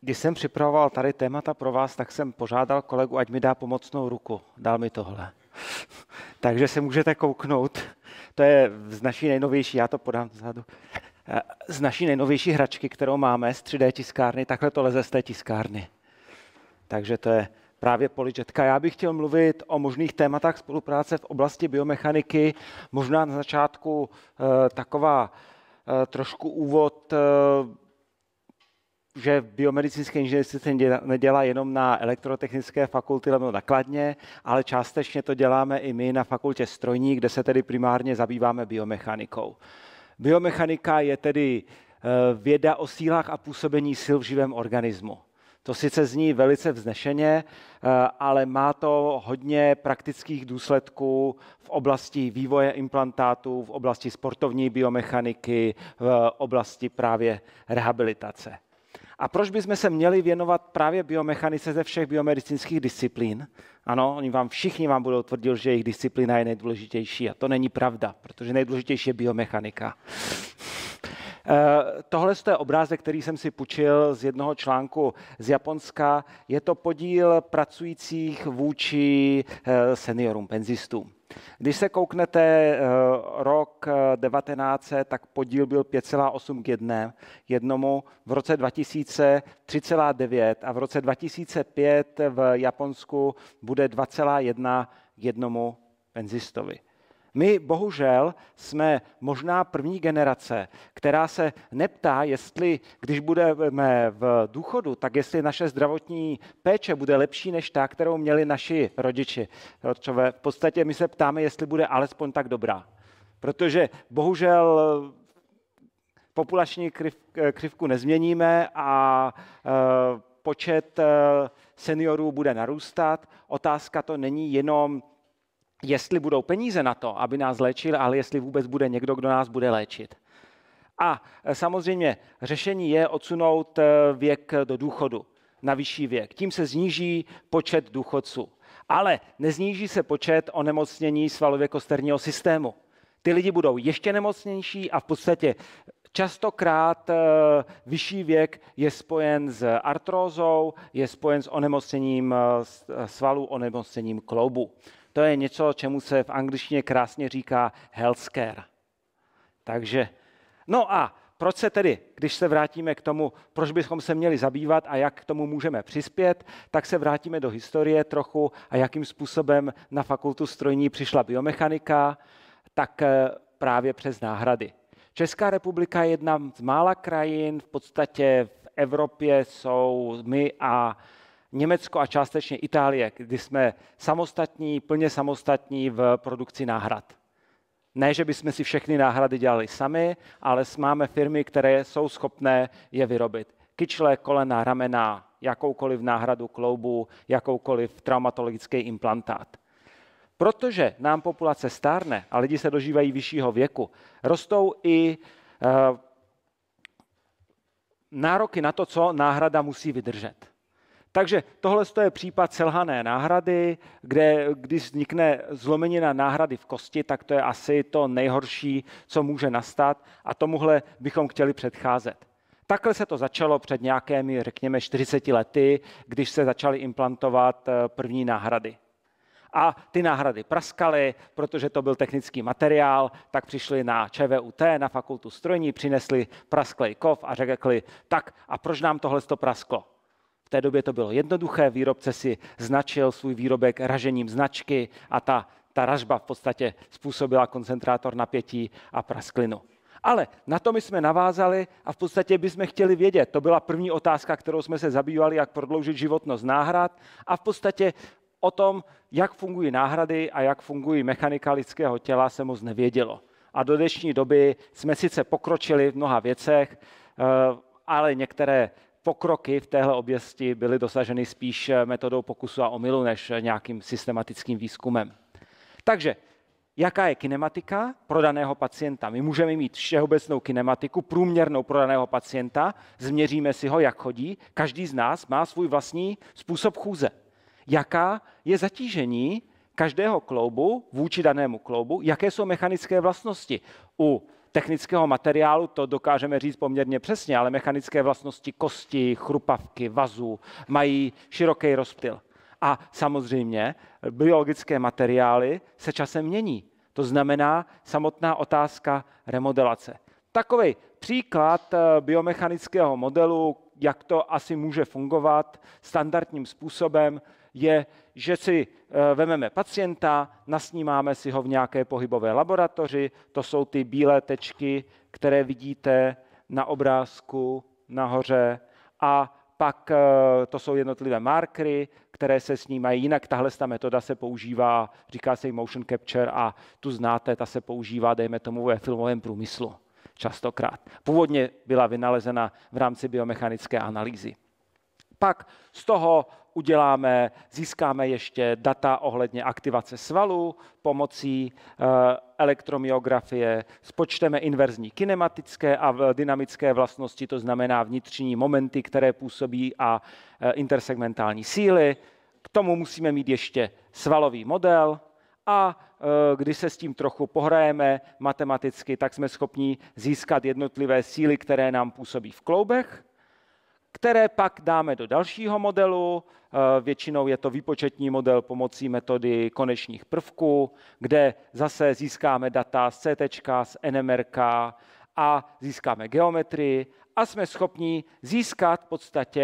když jsem připravoval tady témata pro vás, tak jsem požádal kolegu, ať mi dá pomocnou ruku. Dal mi tohle. Takže se můžete kouknout. To je z naší nejnovější, já to podám vzadu, eh, z naší nejnovější hračky, kterou máme z 3D tiskárny. Takhle to leze z té tiskárny. Takže to je právě poličetka. Já bych chtěl mluvit o možných tématách spolupráce v oblasti biomechaniky. Možná na začátku eh, taková eh, trošku úvod že biomedicínské inženýrství se nedělá jenom na elektrotechnické fakulty nebo nakladně, ale částečně to děláme i my na fakultě strojní, kde se tedy primárně zabýváme biomechanikou. Biomechanika je tedy eh, věda o sílách a působení sil v živém organismu. To sice zní velice vznešeně, eh, ale má to hodně praktických důsledků v oblasti vývoje implantátů, v oblasti sportovní biomechaniky, v oblasti právě rehabilitace. A proč bychom se měli věnovat právě biomechanice ze všech biomedicínských disciplín? Ano, oni vám všichni vám budou tvrdit, že jejich disciplína je nejdůležitější a to není pravda, protože nejdůležitější je biomechanika. Eh, tohle je obrázek, který jsem si půjčil z jednoho článku z Japonska. Je to podíl pracujících vůči eh, seniorům, penzistům. Když se kouknete eh, rok 1900, eh, tak podíl byl 5,8 k 1, jednomu, v roce 2000 3,9 a v roce 2005 v Japonsku bude 2,1 k jednomu penzistovi. My bohužel jsme možná první generace, která se neptá, jestli když budeme v důchodu, tak jestli naše zdravotní péče bude lepší než ta, kterou měli naši rodiči. V podstatě my se ptáme, jestli bude alespoň tak dobrá. Protože bohužel populační kriv, křivku nezměníme a e, počet e, seniorů bude narůstat. Otázka to není jenom jestli budou peníze na to, aby nás léčil, ale jestli vůbec bude někdo, kdo nás bude léčit. A e, samozřejmě řešení je odsunout e, věk do důchodu na vyšší věk. Tím se zníží počet důchodců. Ale nezníží se počet onemocnění svalově kosterního systému. Ty lidi budou ještě nemocnější a v podstatě častokrát e, vyšší věk je spojen s artrózou, je spojen s onemocněním svalů, onemocněním kloubu to je něco, čemu se v angličtině krásně říká healthcare. Takže, no a proč se tedy, když se vrátíme k tomu, proč bychom se měli zabývat a jak k tomu můžeme přispět, tak se vrátíme do historie trochu a jakým způsobem na fakultu strojní přišla biomechanika, tak eh, právě přes náhrady. Česká republika je jedna z mála krajin, v podstatě v Evropě jsou my a Německo a částečně Itálie, kdy jsme samostatní, plně samostatní v produkci náhrad. Ne, že bychom si všechny náhrady dělali sami, ale máme firmy, které jsou schopné je vyrobit. Kyčle, kolena, ramena, jakoukoliv náhradu kloubu, jakoukoliv traumatologický implantát. Protože nám populace stárne a lidi se dožívají vyššího věku, rostou i eh, nároky na to, co náhrada musí vydržet. Takže tohle je případ selhané náhrady, kde když vznikne zlomenina náhrady v kosti, tak to je asi to nejhorší, co může nastat a tomuhle bychom chtěli předcházet. Takhle se to začalo před nějakými, řekněme, 40 lety, když se začaly implantovat eh, první náhrady. A ty náhrady praskaly, protože to byl technický materiál, tak přišli na ČVUT, na fakultu strojní, přinesli prasklej kov a řekli, tak a proč nám tohle to prasklo? té době to bylo jednoduché, výrobce si značil svůj výrobek ražením značky a ta, ta ražba v podstatě způsobila koncentrátor napětí a prasklinu. Ale na to my jsme navázali a v podstatě bychom chtěli vědět. To byla první otázka, kterou jsme se zabývali, jak prodloužit životnost náhrad a v podstatě o tom, jak fungují náhrady a jak fungují mechanika lidského těla, se moc nevědělo. A do dnešní doby jsme sice pokročili v mnoha věcech, eh, ale některé pokroky v téhle oblasti byly dosaženy spíš metodou pokusu a omylu než nějakým systematickým výzkumem. Takže jaká je kinematika pro daného pacienta. My můžeme mít všeobecnou kinematiku, průměrnou pro daného pacienta, změříme si ho, jak chodí. Každý z nás má svůj vlastní způsob chůze. Jaká je zatížení každého kloubu vůči danému kloubu, jaké jsou mechanické vlastnosti. U technického materiálu, to dokážeme říct poměrně přesně, ale mechanické vlastnosti kosti, chrupavky, vazu mají široký rozptyl. A samozřejmě biologické materiály se časem mění. To znamená samotná otázka remodelace. Takový příklad eh, biomechanického modelu, jak to asi může fungovat standardním způsobem, je, že si eh, vememe pacienta, nasnímáme si ho v nějaké pohybové laboratoři, to jsou ty bílé tečky, které vidíte na obrázku nahoře a pak eh, to jsou jednotlivé markery, které se snímají. Jinak tahle ta metoda se používá, říká se motion capture a tu znáte, ta se používá, dejme tomu, ve filmovém průmyslu častokrát. Původně byla vynalezena v rámci biomechanické analýzy. Pak z toho uděláme, získáme ještě data ohledně aktivace svalů pomocí eh, elektromiografie, spočteme inverzní kinematické a dynamické vlastnosti, to znamená vnitřní momenty, které působí a eh, intersegmentální síly. K tomu musíme mít ještě svalový model a eh, když se s tím trochu pohrajeme matematicky, tak jsme schopni získat jednotlivé síly, které nám působí v kloubech které pak dáme do dalšího modelu. Eh, většinou je to výpočetní model pomocí metody konečných prvků, kde zase získáme data z CT, z NMRK a získáme geometrii a jsme schopni získat v podstatě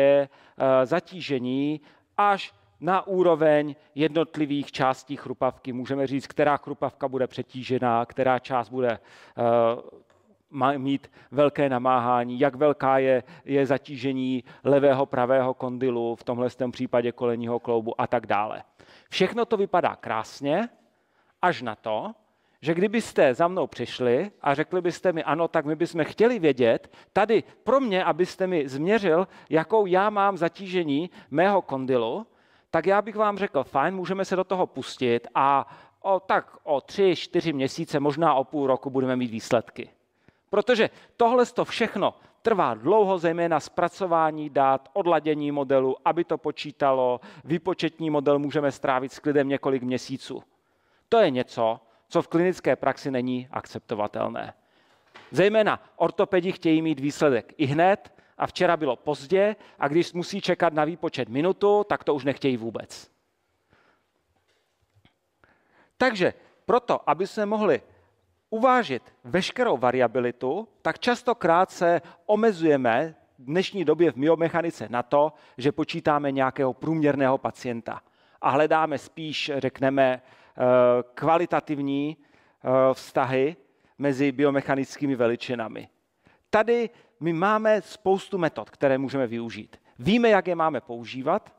eh, zatížení až na úroveň jednotlivých částí chrupavky. Můžeme říct, která chrupavka bude přetížená, která část bude eh, mít velké namáhání, jak velká je, je zatížení levého, pravého kondylu, v tomhle případě kolenního kloubu a tak dále. Všechno to vypadá krásně, až na to, že kdybyste za mnou přišli a řekli byste mi, ano, tak my bychom chtěli vědět, tady pro mě, abyste mi změřil, jakou já mám zatížení mého kondylu, tak já bych vám řekl, fajn, můžeme se do toho pustit a o, tak o tři, čtyři měsíce, možná o půl roku budeme mít výsledky. Protože tohle to všechno trvá dlouho, zejména zpracování dát, odladění modelu, aby to počítalo, výpočetní model můžeme strávit s klidem několik měsíců. To je něco, co v klinické praxi není akceptovatelné. Zejména ortopedi chtějí mít výsledek i hned a včera bylo pozdě a když musí čekat na výpočet minutu, tak to už nechtějí vůbec. Takže proto, aby se mohli uvážit veškerou variabilitu, tak často krátce omezujeme v dnešní době v myomechanice na to, že počítáme nějakého průměrného pacienta a hledáme spíš, řekneme, eh, kvalitativní eh, vztahy mezi biomechanickými veličinami. Tady my máme spoustu metod, které můžeme využít. Víme, jak je máme používat,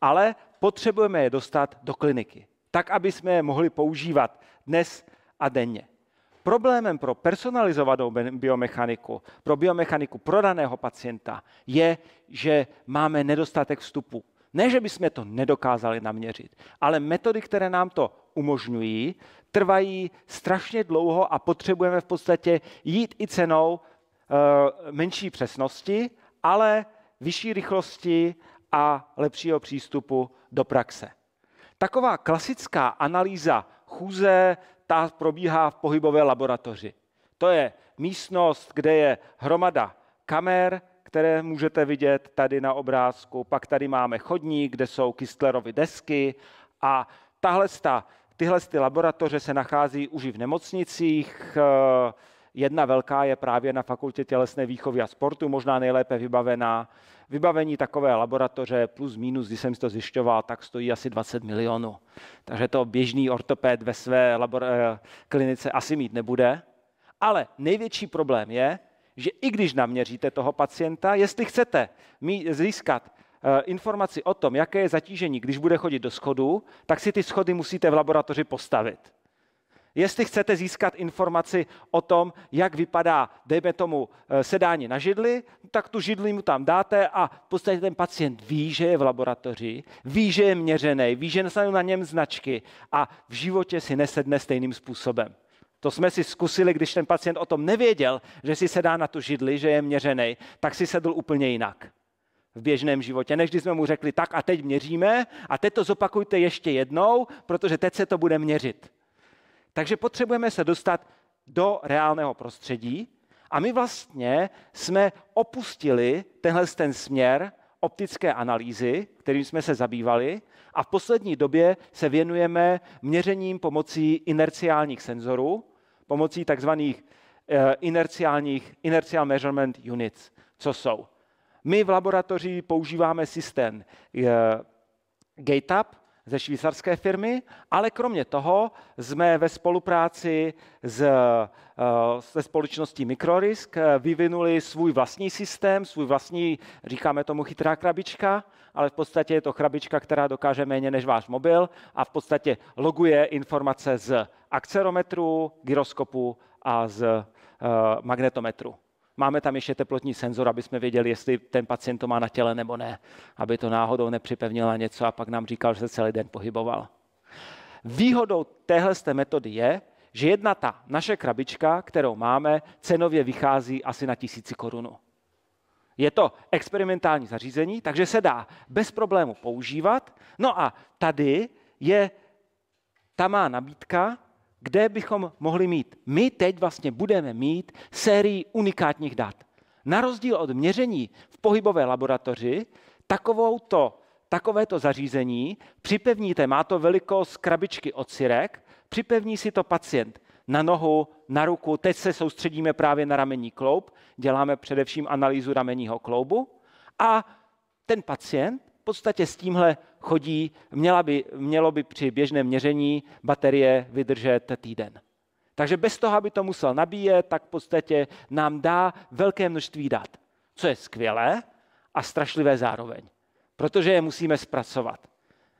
ale potřebujeme je dostat do kliniky, tak, aby jsme je mohli používat dnes a denně. Problémem pro personalizovanou biomechaniku, pro biomechaniku prodaného pacienta je, že máme nedostatek vstupu. Ne, že bychom to nedokázali naměřit, ale metody, které nám to umožňují, trvají strašně dlouho a potřebujeme v podstatě jít i cenou e, menší přesnosti, ale vyšší rychlosti a lepšího přístupu do praxe. Taková klasická analýza chůze, ta probíhá v pohybové laboratoři. To je místnost, kde je hromada kamer, které můžete vidět tady na obrázku. Pak tady máme chodník, kde jsou Kistlerovy desky a tahle sta, tyhle ty laboratoře se nachází už i v nemocnicích, eh, Jedna velká je právě na fakultě tělesné výchovy a sportu, možná nejlépe vybavená. Vybavení takové laboratoře plus minus, když jsem si to zjišťoval, tak stojí asi 20 milionů. Takže to běžný ortoped ve své labor- eh, klinice asi mít nebude. Ale největší problém je, že i když naměříte toho pacienta, jestli chcete mít, získat eh, informaci o tom, jaké je zatížení, když bude chodit do schodu, tak si ty schody musíte v laboratoři postavit. Jestli chcete získat informaci o tom, jak vypadá, dejme tomu, eh, sedání na židli, tak tu židli mu tam dáte a v podstatě ten pacient ví, že je v laboratoři, ví, že je měřený, ví, že jsou na něm značky a v životě si nesedne stejným způsobem. To jsme si zkusili, když ten pacient o tom nevěděl, že si sedá na tu židli, že je měřený, tak si sedl úplně jinak v běžném životě, než když jsme mu řekli tak a teď měříme a teď to zopakujte ještě jednou, protože teď se to bude měřit. Takže potřebujeme se dostat do reálného prostředí a my vlastně jsme opustili tenhle ten směr optické analýzy, kterým jsme se zabývali a v poslední době se věnujeme měřením pomocí inerciálních senzorů, pomocí takzvaných eh, inerciálních, inertial measurement units. Co jsou? My v laboratoři používáme systém eh, GateUp, ze švýcarské firmy, ale kromě toho jsme ve spolupráci s, eh, se společností Microrisk eh, vyvinuli svůj vlastní systém, svůj vlastní, říkáme tomu chytrá krabička, ale v podstatě je to krabička, která dokáže méně než váš mobil a v podstatě loguje informace z akcerometru, gyroskopu a z eh, magnetometru. Máme tam ještě teplotní senzor, aby jsme věděli, jestli ten pacient to má na těle nebo ne, aby to náhodou nepřipevnila něco a pak nám říkal, že se celý den pohyboval. Výhodou téhle z té metody je, že jedna ta naše krabička, kterou máme, cenově vychází asi na tisíci korunu. Je to experimentální zařízení, takže se dá bez problému používat. No a tady je ta má nabídka, kde bychom mohli mít. My teď vlastně budeme mít sérii unikátních dat. Na rozdíl od měření v pohybové laboratoři, takovou takové takovéto zařízení připevníte, má to velikost krabičky od syrek, připevní si to pacient na nohu, na ruku. Teď se soustředíme právě na ramenní kloub, děláme především analýzu ramenního kloubu a ten pacient v podstatě s tímhle chodí, měla by, mělo by při běžném měření baterie vydržet týden. Takže bez toho, aby to musel nabíjet, tak v podstatě nám dá velké množství dat, co je skvělé a strašlivé zároveň, protože je musíme zpracovat.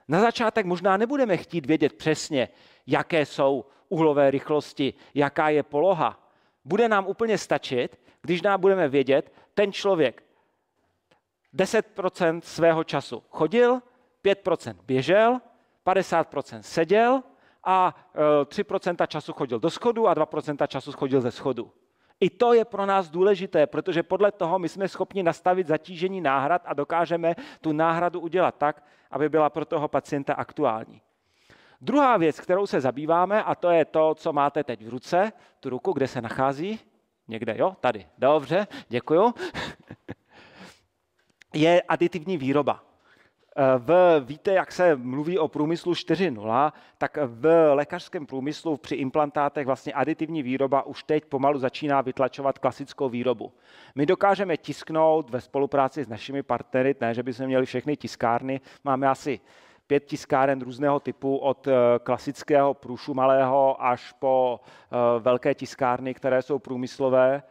Na začátek možná nebudeme chtít vědět přesně, jaké jsou uhlové rychlosti, jaká je poloha. Bude nám úplně stačit, když nám budeme vědět, ten člověk 10% svého času chodil, 5% běžel, 50% seděl a 3% eh, času chodil do schodu a 2% času chodil ze schodu. I to je pro nás důležité, protože podle toho my jsme schopni nastavit zatížení náhrad a dokážeme tu náhradu udělat tak, aby byla pro toho pacienta aktuální. Druhá věc, kterou se zabýváme, a to je to, co máte teď v ruce, tu ruku, kde se nachází, někde, jo, tady, dobře, děkuju, je aditivní výroba. Eh, v, víte, jak se mluví o průmyslu 4.0, tak v lékařském průmyslu při implantátech vlastně aditivní výroba už teď pomalu začíná vytlačovat klasickou výrobu. My dokážeme tisknout ve spolupráci s našimi partnery, ne, že by jsme měli všechny tiskárny, máme asi pět tiskáren různého typu, od eh, klasického průšu malého až po eh, velké tiskárny, které jsou průmyslové,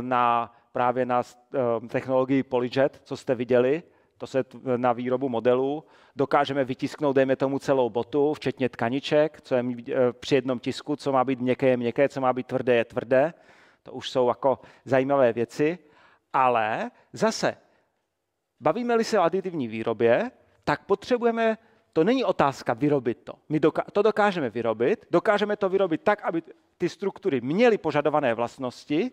na právě na technologii Polyjet, co jste viděli, to se na výrobu modelů, dokážeme vytisknout, dejme tomu, celou botu, včetně tkaniček, co je eh, při jednom tisku, co má být měkké, je měkké, co má být tvrdé, je tvrdé. To už jsou jako zajímavé věci. Ale zase, bavíme-li se o aditivní výrobě, tak potřebujeme, to není otázka vyrobit to. My to dokážeme vyrobit, dokážeme to vyrobit tak, aby ty struktury měly požadované vlastnosti,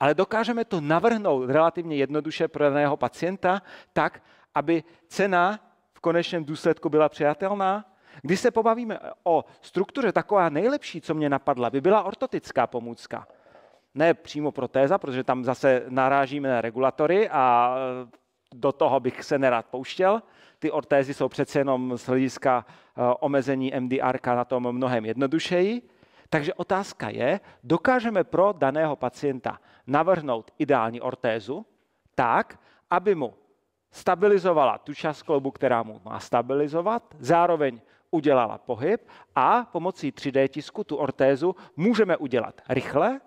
ale dokážeme to navrhnout relativně jednoduše pro daného pacienta tak, aby cena v konečném důsledku byla přijatelná? Když se pobavíme o struktuře, taková nejlepší, co mě napadla, by byla ortotická pomůcka. Ne přímo protéza, protože tam zase narážíme na regulatory a e, do toho bych se nerad pouštěl. Ty ortézy jsou přece jenom z hlediska e, omezení MDR na tom mnohem jednodušeji. Takže otázka je, dokážeme pro daného pacienta navrhnout ideální ortézu tak, aby mu stabilizovala tu část kloubu, která mu má stabilizovat, zároveň udělala pohyb a pomocí 3D tisku tu ortézu můžeme udělat rychle,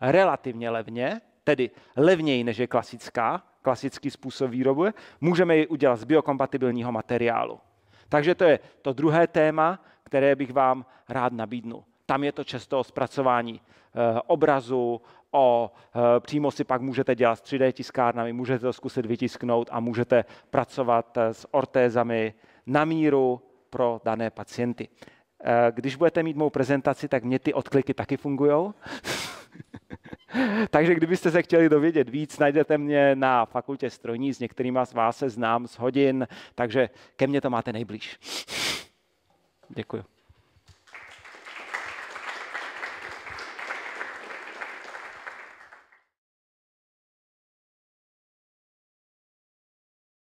relativně levně, tedy levněji než je klasická, klasický způsob výroby, můžeme ji udělat z biokompatibilního materiálu. Takže to je to druhé téma, které bych vám rád nabídnul. Tam je to často o zpracování eh, obrazu o eh, přímo si pak můžete dělat s 3D tiskárnami, můžete to zkusit vytisknout a můžete pracovat eh, s ortézami na míru pro dané pacienty. Eh, když budete mít mou prezentaci, tak mě ty odkliky taky fungují. Takže kdybyste se chtěli dovědět víc, najdete mě na fakultě strojní, s některými z vás se znám z hodin, takže ke mně to máte nejblíž. Děkuji.